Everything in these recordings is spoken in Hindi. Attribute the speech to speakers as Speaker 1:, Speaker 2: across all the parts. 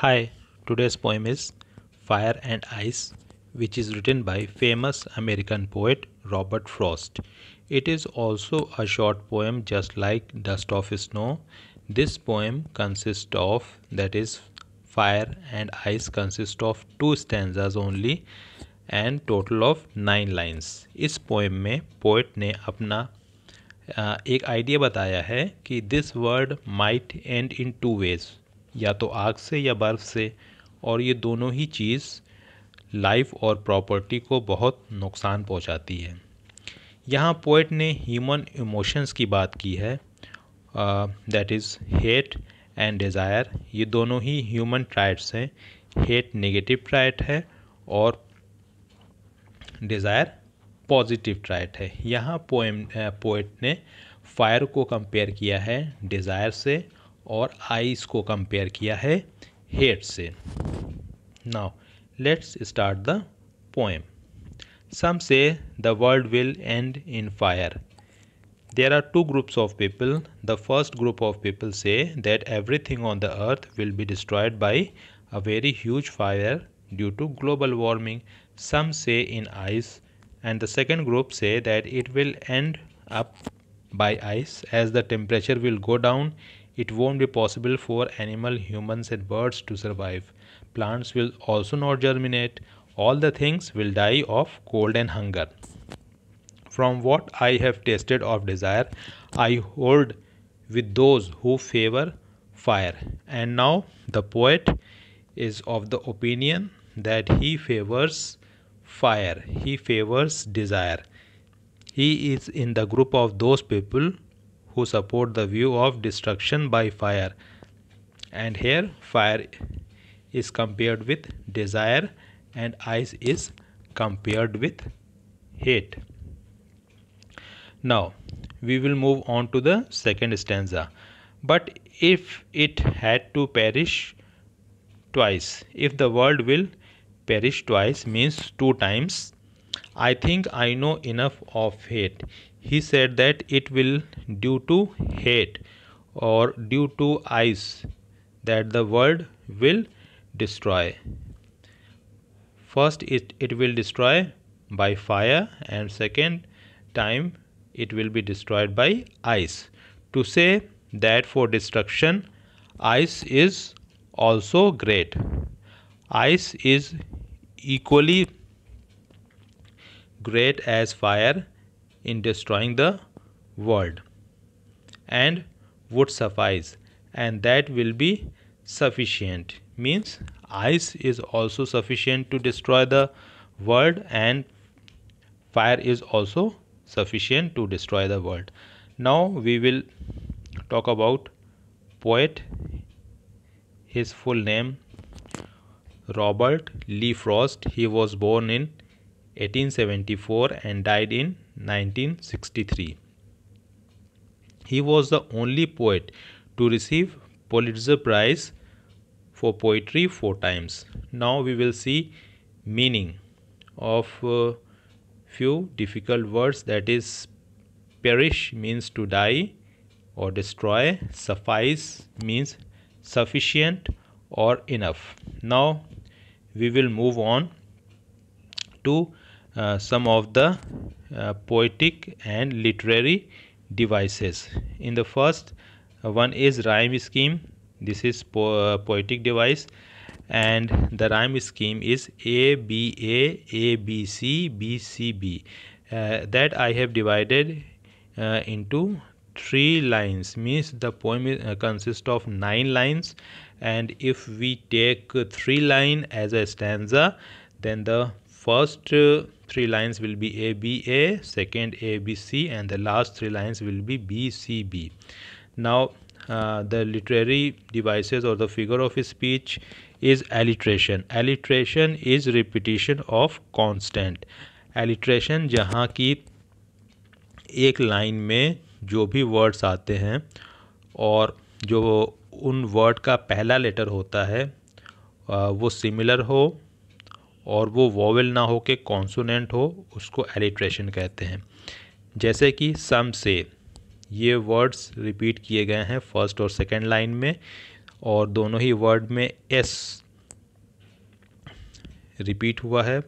Speaker 1: Hi, today's poem is Fire and Ice, which is written by famous American poet Robert Frost. It is also a short poem just like Dust of Snow. This poem consists of, that is, Fire and Ice consists of two stanzas only and total of nine lines. इस poem में poet ने अपना एक idea बताया है कि this word might end in two ways. या तो आग से या बर्फ़ से और ये दोनों ही चीज़ लाइफ और प्रॉपर्टी को बहुत नुकसान पहुंचाती है यहाँ पोइट ने ह्यूमन इमोशंस की बात की है that is hate and desire ये दोनों ही ह्यूमन ट्राइट्स हैं हेट नेगेटिव ट्राइट है और डिज़ायर पॉजिटिव ट्राइट है यहाँ पोएम पोइट ने फायर को कंपेयर किया है डिज़ायर से और आइस को कंपेयर किया है हेड से now let's start the poem some say the world will end in fire there are two groups of people the first group of people say that every thing on the earth will be destroyed by a very huge fire due to global warming some say in ice and the second group say that it will end up by ice as the temperature will go down it won't be possible for animal, humans and birds to survive. Plants will also not germinate. All the things will die of cold and hunger. From what I have tasted of desire, I hold with those who favor fire. And now the poet is of the opinion that he favors fire, he favors desire. He is in the group of those people who support the view of destruction by fire. And here, fire is compared with desire and ice is compared with hate. Now, we will move on to the second stanza. But if it had to perish twice, if the world will perish twice means two times, I think I know enough of hate. He said that it will due to hate or due to ice that the world will destroy. First, it, it will destroy by fire, and second time, it will be destroyed by ice. To say that for destruction, ice is also great. Ice is equally great as fire in destroying the world and would suffice and that will be sufficient means ice is also sufficient to destroy the world and fire is also sufficient to destroy the world now we will talk about poet his full name robert lee frost he was born in 1874 and died in 1963. He was the only poet to receive Pulitzer Prize for poetry four times. Now we will see meaning of uh, few difficult words that is perish means to die or destroy, suffice means sufficient or enough. Now we will move on to uh, some of the uh, poetic and literary devices. In the first uh, one is rhyme scheme. This is po poetic device and the rhyme scheme is A B A A B C B C B. Uh, that I have divided uh, into three lines means the poem is, uh, consists of nine lines and if we take three line as a stanza then the first three lines will be ABA, second ABC and the last three lines will be BCB. Now uh, the literary devices or the figure of speech is alliteration. Alliteration is repetition of constant. Alliteration जहाँ की एक line में जो भी words आते हैं और जो उन वर्ड का पहला लेटर होता है वो सिमिलर हो और वो वॉवल ना हो के कॉन्सोनेंट हो उसको एलिट्रेशन कहते हैं जैसे कि सम से ये वर्ड्स रिपीट किए गए हैं फर्स्ट और सेकेंड लाइन में और दोनों ही वर्ड में एस रिपीट हुआ है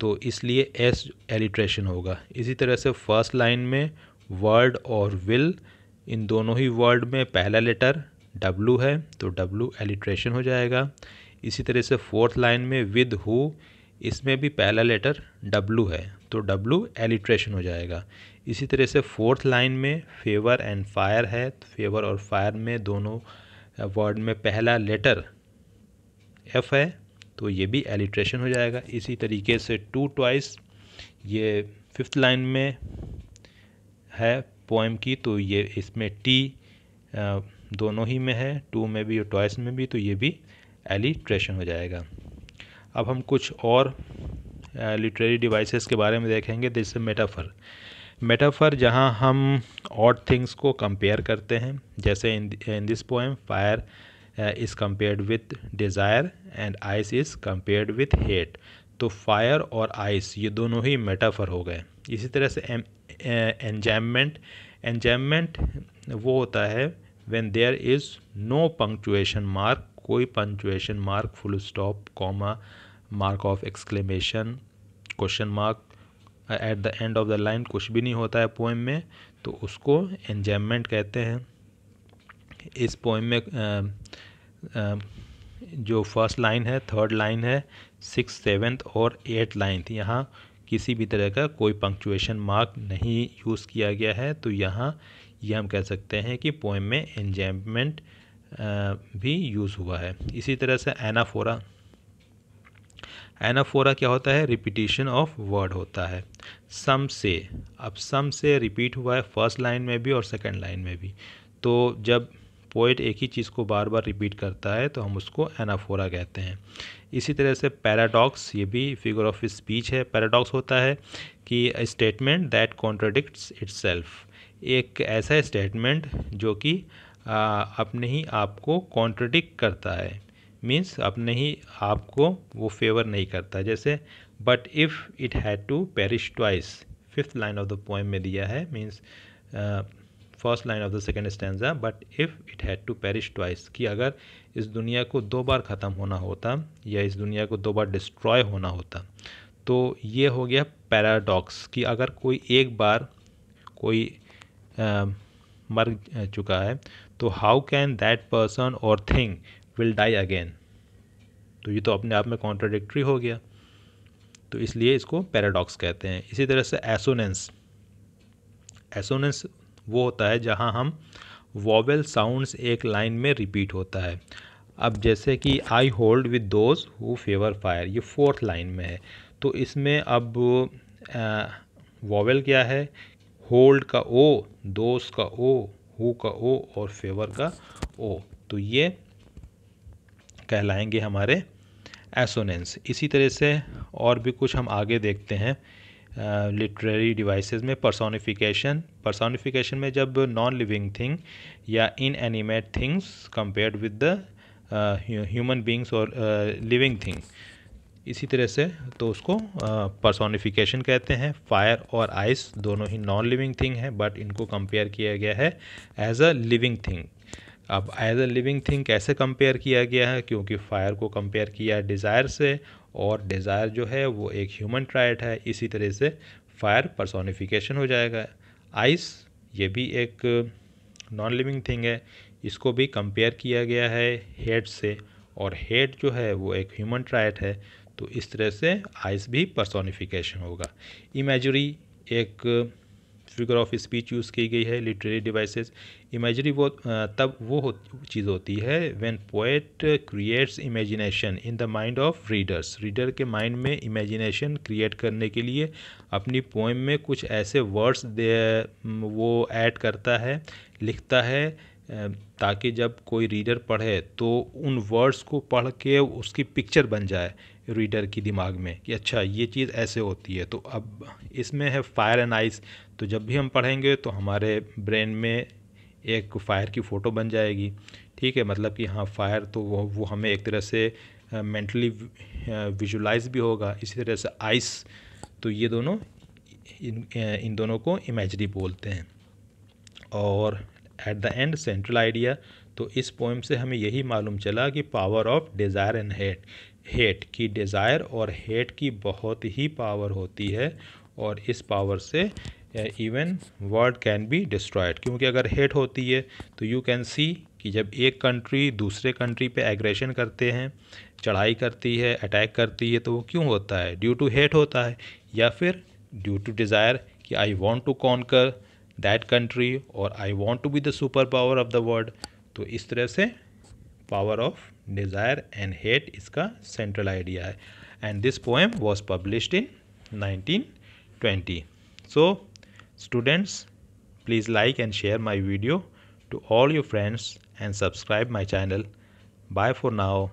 Speaker 1: तो इसलिए एस एलिट्रेशन होगा इसी तरह से फर्स्ट लाइन में वर्ड और विल इन दोनों ही वर्ड में पहला लेटर डब्लू है तो डब्लू एलिट्रेशन हो जाएगा इसी तरह से फोर्थ लाइन में विद हु इसमें भी पहला लेटर डब्लू है तो डब्लू एलिट्रेशन हो जाएगा इसी तरह से फोर्थ लाइन में फेवर एंड फायर है तो फेवर और फायर में दोनों वर्ड में पहला लेटर एफ है तो ये भी एलिट्रेशन हो जाएगा इसी तरीके से टू ट्वाइस ये फिफ्थ लाइन में है पोएम की तो ये इसमें टी दोनों ही में है टू में भी और ट्वाइस में भी तो ये भी एलिट्रेशन हो जाएगा अब हम कुछ और लिटरेरी डिवाइसेस के बारे में देखेंगे जैसे मेटाफर मेटाफर जहाँ हम ऑड थिंग्स को कंपेयर करते हैं जैसे in this poem fire is compared with desire and ice is compared with hate तो फायर और आइस ये दोनों ही मेटाफर हो गए इसी तरह से एंजैमेंट एंजैमेंट वो होता है when there is no punctuation mark कोई punctuation mark full stop comma mark of exclamation question mark at the end of the line कुछ भी नहीं होता है पोएम में तो उसको एंजैममेंट कहते हैं इस पोएम में आ, आ, जो फर्स्ट लाइन है थर्ड लाइन है सिक्स सेवेंथ और एट लाइन्थ यहाँ किसी भी तरह का कोई पंक्चुएशन मार्क नहीं यूज़ किया गया है तो यहाँ ये यह हम कह सकते हैं कि पोएम में एंजैममेंट भी यूज़ हुआ है इसी तरह से एनाफोरा एनाफोरा क्या होता है रिपीटिशन ऑफ वर्ड होता है सम से अब सम से रिपीट हुआ है फर्स्ट लाइन में भी और सेकंड लाइन में भी तो जब पोइट एक ही चीज़ को बार बार रिपीट करता है तो हम उसको एनाफोरा कहते हैं इसी तरह से पैराडॉक्स ये भी फिगर ऑफ स्पीच है पैराडॉक्स होता है कि स्टेटमेंट दैट कॉन्ट्रोडिक्ट इट्सल्फ एक ऐसा स्टेटमेंट जो कि अपने ही आप को कॉन्ट्रडिक करता है मीन्स अपने ही आप को वो फेवर नहीं करता जैसे but if it had to perish twice fifth line of the poem में दिया है means first line of the second stanza but if it had to perish twice कि अगर इस दुनिया को दो बार ख़त्म होना होता या इस दुनिया को दो बार डिस्ट्रॉय होना होता तो ये हो गया पैराडॉक्स कि अगर कोई एक बार कोई आ, मर चुका है तो हाउ कैन दैट पर्सन और थिंग विल डाई अगेन तो ये तो अपने आप में कॉन्ट्राडिक्ट्री हो गया तो इसलिए इसको पैराडॉक्स कहते हैं इसी तरह से एसोनेंस एसोनेंस वो होता है जहाँ हम वॉवल साउंड्स एक लाइन में रिपीट होता है अब जैसे कि I hold with those who favour fire ये फोर्थ लाइन में है तो इसमें अब वॉवल क्या है होल्ड का ओ दोस्त का ओ हु का ओ और फेवर का ओ तो ये कहलाएंगे हमारे एसोनेंस इसी तरह से और भी कुछ हम आगे देखते हैं लिटरेरी uh, डिवाइसेस में पर्सोनिफिकेशन पर्सोनिफिकेशन में जब नॉन लिविंग थिंग या inanimate things compared with the human beings और लिविंग थिंग इसी तरह से तो उसको पर्सोनिफिकेशन कहते हैं फायर और आइस दोनों ही नॉन लिविंग थिंग हैं बट इनको कंपेयर किया गया है एज अ लिविंग थिंग अब एज अ लिविंग थिंग कैसे कंपेयर किया गया है क्योंकि फायर को कंपेयर किया डिज़ायर से और डिज़ायर जो है वो एक ह्यूमन ट्राइट है इसी तरह से फायर पर्सोनिफिकेशन हो जाएगा आइस ये भी एक नॉन लिविंग थिंग है इसको भी कंपेयर किया गया है हेड से और हेड जो है वो एक ह्यूमन ट्राइट है तो इस तरह से आइस भी पर्सोनिफिकेशन होगा इमेजरी एक फिगर ऑफ स्पीच यूज़ की गई है लिटरेरी डिवाइसेस इमेजरी वो तब वो हो, चीज़ होती है when poet creates imagination in the mind of readers reader के माइंड में इमेजिनेशन क्रिएट करने के लिए अपनी पोएम में कुछ ऐसे वर्ड्स वो ऐड करता है लिखता है ताकि जब कोई रीडर पढ़े तो उन वर्ड्स को पढ़ के उसकी पिक्चर बन जाए रीडर की दिमाग में कि अच्छा ये चीज़ ऐसे होती है तो अब इसमें है फायर एंड आइस तो जब भी हम पढ़ेंगे तो हमारे ब्रेन में एक फ़ायर की फ़ोटो बन जाएगी ठीक है मतलब कि हाँ फायर तो वो वो हमें एक तरह से मेंटली विजुलाइज भी होगा इसी तरह से आइस तो ये दोनों इन इन दोनों को इमेजरी बोलते हैं और at the end central idea तो इस पोइम से हमें यही मालूम चला कि power of desire and hate hate की डिज़ायर और हेट की बहुत ही पावर होती है और इस पावर से even world can be destroyed क्योंकि अगर हेट होती है तो यू कैन सी कि जब एक कंट्री दूसरे कंट्री पे एग्रेशन करते हैं चढ़ाई करती है अटैक करती है तो वो क्यों होता है ड्यू टू हेट होता है या फिर ड्यू टू डिज़ायर कि I want to conquer that country और I want to be the super power of the world तो इस तरह से power of desire and hate इसका सेंट्रल आइडिया है and this poem was published in 1920 so students please like and share my video to all your friends and subscribe my channel bye for नाओ